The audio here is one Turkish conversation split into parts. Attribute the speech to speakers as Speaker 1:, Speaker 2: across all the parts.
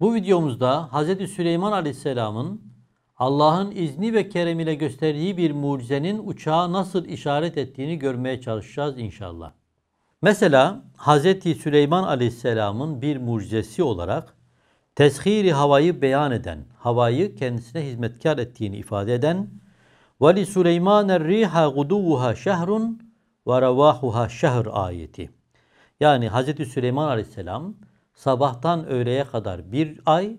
Speaker 1: Bu videomuzda Hz. Süleyman Aleyhisselam'ın Allah'ın izni ve keremiyle gösterdiği bir mucizenin uçağa nasıl işaret ettiğini görmeye çalışacağız inşallah. Mesela Hz. Süleyman Aleyhisselam'ın bir mucizesi olarak teshiri havayı beyan eden, havayı kendisine hizmetkar ettiğini ifade eden وَلِ سُلَيْمَانَ الرِّيحَ غُدُوُهَا şehrun ve revahuha şehr ayeti. Yani Hz. Süleyman Aleyhisselam sabahtan öğleye kadar bir ay,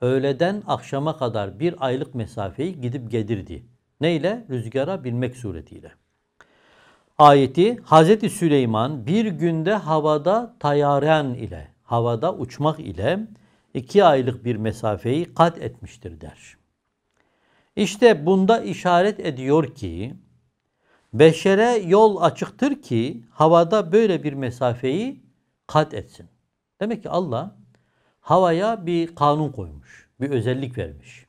Speaker 1: öğleden akşama kadar bir aylık mesafeyi gidip gelirdi. Neyle? Rüzgara binmek suretiyle. Ayeti Hz. Süleyman bir günde havada tayaren ile, havada uçmak ile iki aylık bir mesafeyi kat etmiştir der. İşte bunda işaret ediyor ki beşere yol açıktır ki havada böyle bir mesafeyi kat etsin. Demek ki Allah havaya bir kanun koymuş, bir özellik vermiş.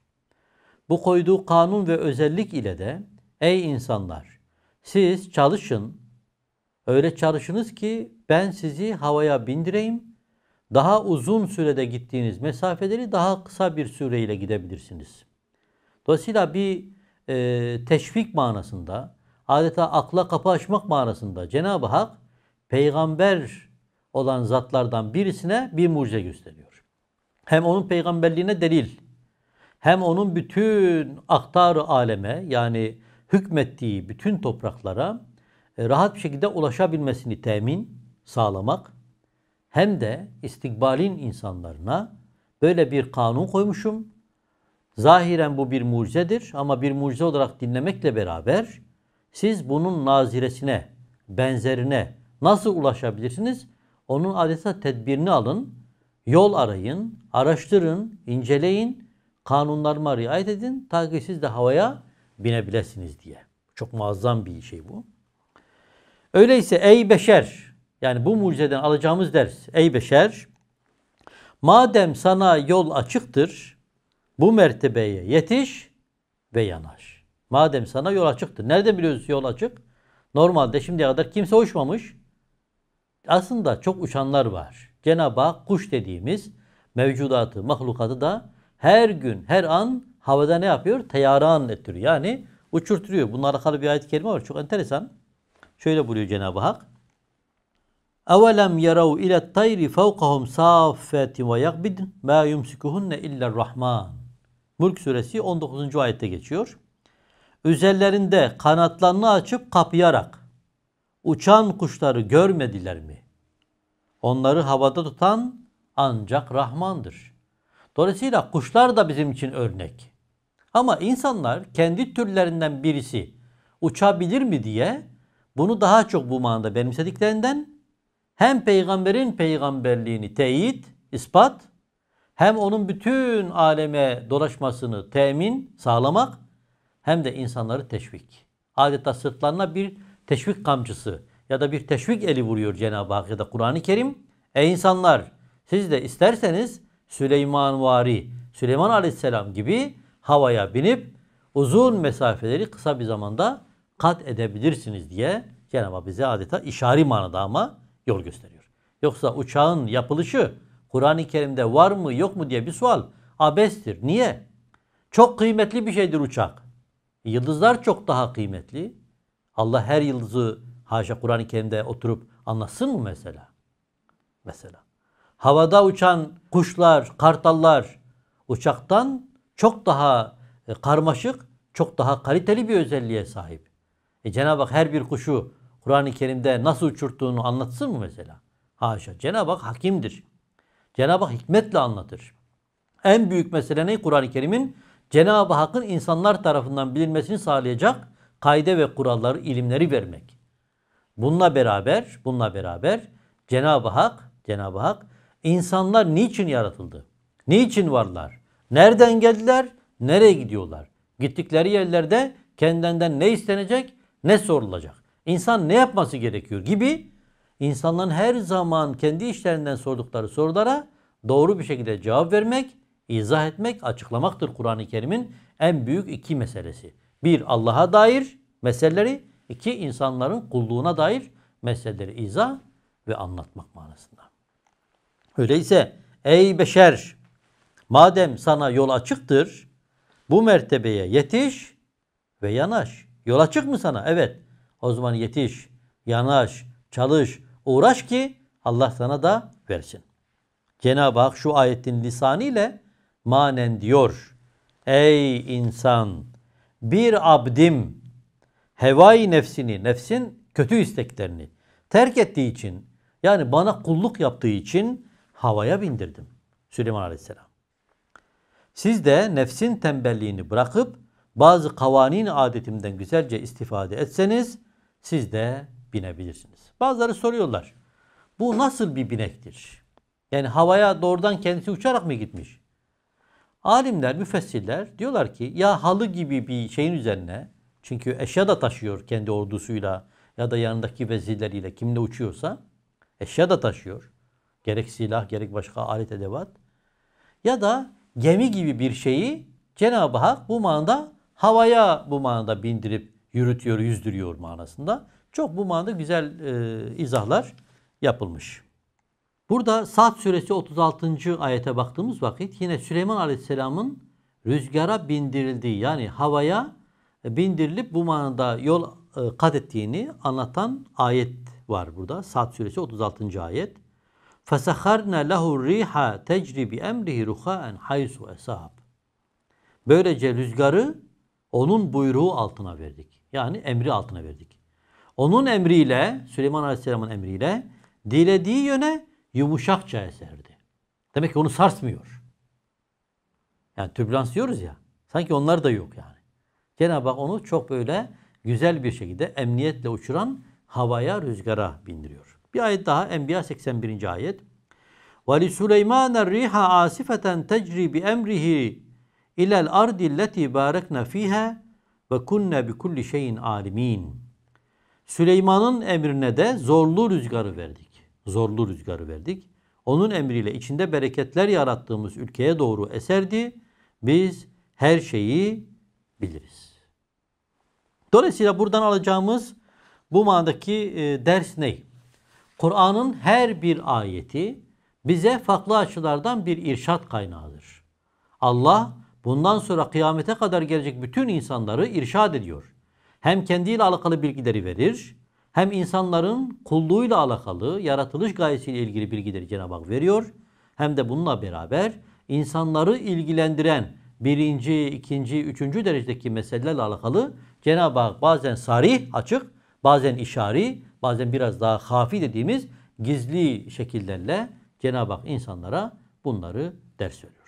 Speaker 1: Bu koyduğu kanun ve özellik ile de ey insanlar siz çalışın, öyle çalışınız ki ben sizi havaya bindireyim, daha uzun sürede gittiğiniz mesafeleri daha kısa bir süreyle gidebilirsiniz. Dolayısıyla bir e, teşvik manasında, adeta akla kapı açmak manasında Cenab-ı Hak peygamber olan zatlardan birisine bir mucize gösteriyor. Hem onun peygamberliğine delil, hem onun bütün aktarı aleme yani hükmettiği bütün topraklara e, rahat bir şekilde ulaşabilmesini temin sağlamak hem de istikbalin insanlarına böyle bir kanun koymuşum. Zahiren bu bir mucizedir ama bir mucize olarak dinlemekle beraber siz bunun naziresine, benzerine nasıl ulaşabilirsiniz? Onun adeta tedbirini alın, yol arayın, araştırın, inceleyin, kanunlarıma riayet edin ta ki siz de havaya binebilesiniz diye. Çok muazzam bir şey bu. Öyleyse ey beşer, yani bu mucizeden alacağımız ders, ey beşer, madem sana yol açıktır, bu mertebeye yetiş ve yanaş. Madem sana yol açıktır. Nereden biliyoruz yol açık? Normalde şimdiye kadar kimse uçmamış. Aslında çok uçanlar var. Cenab-ı Hak kuş dediğimiz mevcudatı, mahlukatı da her gün, her an havada ne yapıyor? Teyaran ettiriyor. Yani uçurturuyor. Bununla alakalı bir ayet-i kerime var. Çok enteresan. Şöyle buyuruyor Cenab-ı Hak. اَوَلَمْ يَرَوْا اِلَى الطَّيْرِ فَوْقَهُمْ سَافَّةٍ وَيَقْبِدٍ مَا يُمْسِكُهُنَّ اِلَّا الرَّحْمَانِ Mülk suresi 19. ayette geçiyor. Üzerlerinde kanatlarını açıp kapayarak uçan kuşları görmediler mi? Onları havada tutan ancak Rahman'dır. Dolayısıyla kuşlar da bizim için örnek. Ama insanlar kendi türlerinden birisi uçabilir mi diye bunu daha çok bu manada benimsediklerinden hem peygamberin peygamberliğini teyit, ispat hem onun bütün aleme dolaşmasını temin, sağlamak hem de insanları teşvik. Adeta sırtlarına bir teşvik kamçısı ya da bir teşvik eli vuruyor Cenab-ı Hak ya da Kur'an-ı Kerim. Ey insanlar siz de isterseniz Süleyman Vari, Süleyman Aleyhisselam gibi havaya binip uzun mesafeleri kısa bir zamanda kat edebilirsiniz diye Cenab-ı Hak bize adeta işari manada ama yol gösteriyor. Yoksa uçağın yapılışı Kur'an-ı Kerim'de var mı yok mu diye bir sual abestir. Niye? Çok kıymetli bir şeydir uçak. Yıldızlar çok daha kıymetli. Allah her yıldızı haşa Kur'an-ı Kerim'de oturup anlatsın mı mesela? Mesela. Havada uçan kuşlar, kartallar uçaktan çok daha e, karmaşık, çok daha kaliteli bir özelliğe sahip. E Cenab-ı Hak her bir kuşu Kur'an-ı Kerim'de nasıl uçurttuğunu anlatsın mı mesela? Haşa. Cenab-ı Hak hakimdir. Cenab-ı Hak hikmetle anlatır. En büyük mesele ne? Kur'an-ı Kerim'in Cenab-ı Hakk'ın insanlar tarafından bilinmesini sağlayacak kaide ve kuralları, ilimleri vermek. Bununla beraber, bununla beraber Cenab-ı Hak, Cenab-ı Hak insanlar niçin yaratıldı? Niçin varlar? Nereden geldiler? Nereye gidiyorlar? Gittikleri yerlerde kendinden ne istenecek? Ne sorulacak? İnsan ne yapması gerekiyor gibi insanların her zaman kendi işlerinden sordukları sorulara doğru bir şekilde cevap vermek, izah etmek, açıklamaktır Kur'an-ı Kerim'in en büyük iki meselesi. Bir Allah'a dair meseleleri, iki insanların kulluğuna dair meseleleri izah ve anlatmak manasında. Öyleyse ey beşer madem sana yol açıktır bu mertebeye yetiş ve yanaş. Yol açık mı sana? Evet. O zaman yetiş, yanaş, çalış, uğraş ki Allah sana da versin. Cenab-ı Hak şu ayetin lisanıyla manen diyor. Ey insan bir abdim hevai nefsini, nefsin kötü isteklerini terk ettiği için yani bana kulluk yaptığı için havaya bindirdim. Süleyman Aleyhisselam. Siz de nefsin tembelliğini bırakıp bazı kavanin adetimden güzelce istifade etseniz siz de binebilirsiniz. Bazıları soruyorlar. Bu nasıl bir binektir? Yani havaya doğrudan kendisi uçarak mı gitmiş? Alimler, müfessirler diyorlar ki ya halı gibi bir şeyin üzerine çünkü eşya da taşıyor kendi ordusuyla ya da yanındaki vezirleriyle kimle uçuyorsa eşya da taşıyor. Gerek silah gerek başka alet edevat. Ya da gemi gibi bir şeyi Cenab-ı Hak bu manada havaya bu manada bindirip yürütüyor, yüzdürüyor manasında. Çok bu manada güzel e, izahlar yapılmış. Burada Saat suresi 36. ayete baktığımız vakit yine Süleyman Aleyhisselam'ın rüzgara bindirildiği yani havaya e, bindirilip bu manada yol e, kat ettiğini anlatan ayet var burada. Saat suresi 36. ayet. فَسَخَرْنَا لَهُ riha تَجْرِ بِاَمْرِهِ رُخَاءً حَيْسُ اَسَابٍ Böylece rüzgarı onun buyruğu altına verdik. Yani emri altına verdik. Onun emriyle, Süleyman Aleyhisselam'ın emriyle dilediği yöne yumuşakça eserdi. Demek ki onu sarsmıyor. Yani türbülans diyoruz ya. Sanki onlar da yok yani. Cenab-ı Hak onu çok böyle güzel bir şekilde emniyetle uçuran havaya, rüzgara bindiriyor. Bir ayet daha Enbiya 81. ayet. Ve Süleyman riha asifeten tecri bi emrihi ilel ardi lleti barekna fiha ve kunne bi kulli şeyin alimin. Süleyman'ın emrine de zorlu rüzgarı verdik zorlu rüzgarı verdik. Onun emriyle içinde bereketler yarattığımız ülkeye doğru eserdi. Biz her şeyi biliriz. Dolayısıyla buradan alacağımız bu manadaki e, ders ne? Kur'an'ın her bir ayeti bize farklı açılardan bir irşat kaynağıdır. Allah bundan sonra kıyamete kadar gelecek bütün insanları irşad ediyor. Hem kendiyle alakalı bilgileri verir hem insanların kulluğuyla alakalı, yaratılış gayesiyle ilgili bilgileri Cenab-ı Hak veriyor. Hem de bununla beraber insanları ilgilendiren birinci, ikinci, üçüncü derecedeki meselelerle alakalı Cenab-ı Hak bazen sarih, açık, bazen işari, bazen biraz daha hafi dediğimiz gizli şekillerle Cenab-ı Hak insanlara bunları ders veriyor.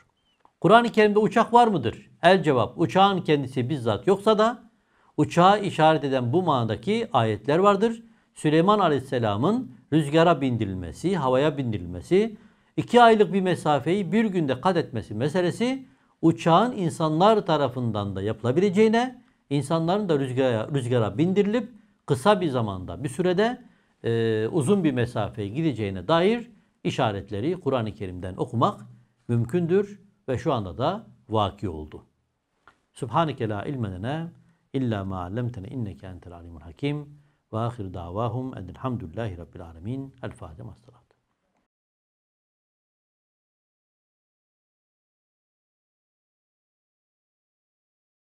Speaker 1: Kur'an-ı Kerim'de uçak var mıdır? El cevap uçağın kendisi bizzat yoksa da Uçağı işaret eden bu manadaki ayetler vardır. Süleyman Aleyhisselam'ın rüzgara bindirilmesi, havaya bindirilmesi, iki aylık bir mesafeyi bir günde kat etmesi meselesi uçağın insanlar tarafından da yapılabileceğine, insanların da rüzgara, rüzgara bindirilip kısa bir zamanda, bir sürede e, uzun bir mesafeye gideceğine dair işaretleri Kur'an-ı Kerim'den okumak mümkündür ve şu anda da vaki oldu. Subhaneke la ilmenene İlla ma allemtene inneke entel alimul hakim. Ve ahir davahum enilhamdülillahi rabbil alemin. El Fatiha.